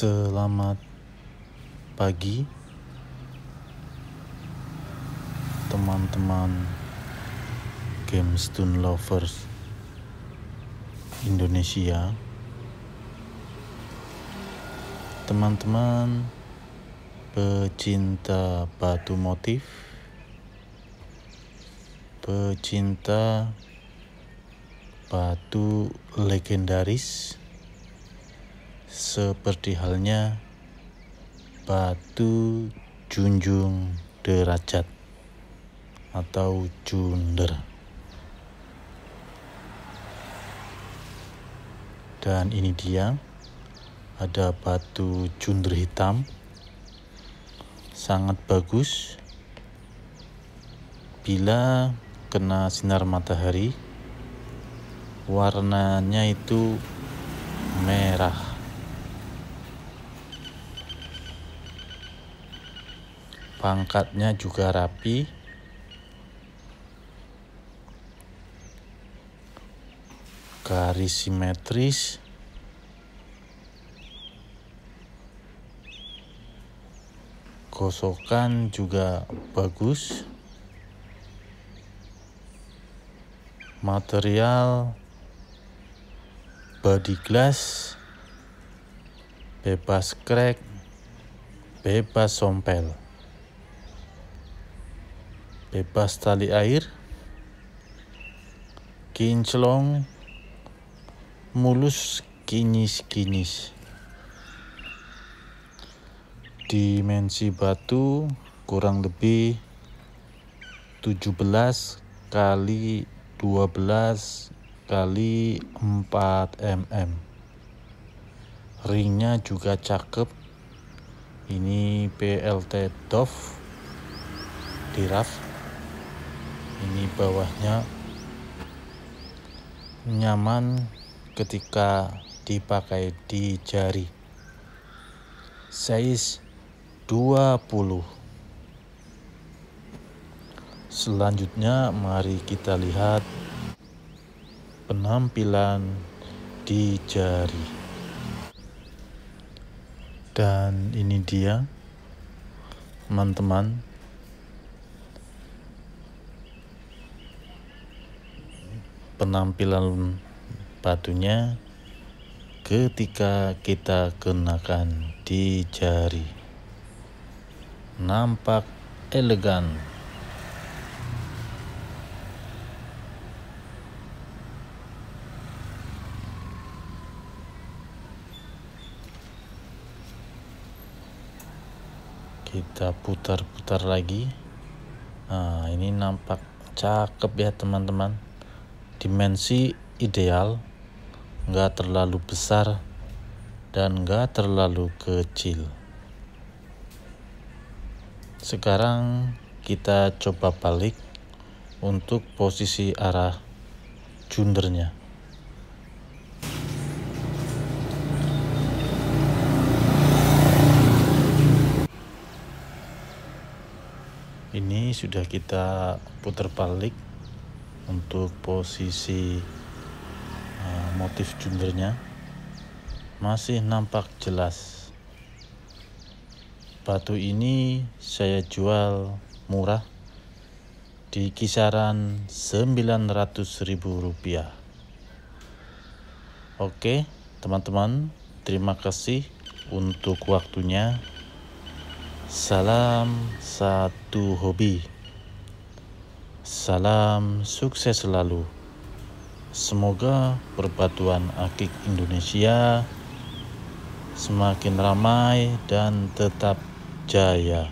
Selamat pagi, teman-teman Game Lovers Indonesia. Teman-teman pecinta batu motif, pecinta batu legendaris seperti halnya batu junjung derajat atau junder. Dan ini dia, ada batu junder hitam, sangat bagus bila kena sinar matahari, warnanya itu merah. pangkatnya juga rapi garis simetris gosokan juga bagus material body glass bebas crack bebas sompel bebas tali air, kinclong, mulus, kinis-kinis. Dimensi batu kurang lebih 17 kali 12 kali 4 mm. Ringnya juga cakep. Ini PLT Dove di raft ini bawahnya nyaman ketika dipakai di jari size 20 selanjutnya mari kita lihat penampilan di jari dan ini dia teman-teman penampilan batunya ketika kita kenakan di jari nampak elegan kita putar-putar lagi nah ini nampak cakep ya teman-teman dimensi ideal nggak terlalu besar dan nggak terlalu kecil. Sekarang kita coba balik untuk posisi arah jundernya. Ini sudah kita putar balik untuk posisi uh, motif jundernya masih nampak jelas batu ini saya jual murah di kisaran 900.000 rupiah oke teman-teman terima kasih untuk waktunya Salam satu hobi. Salam sukses selalu. Semoga perbatuan akik Indonesia semakin ramai dan tetap jaya.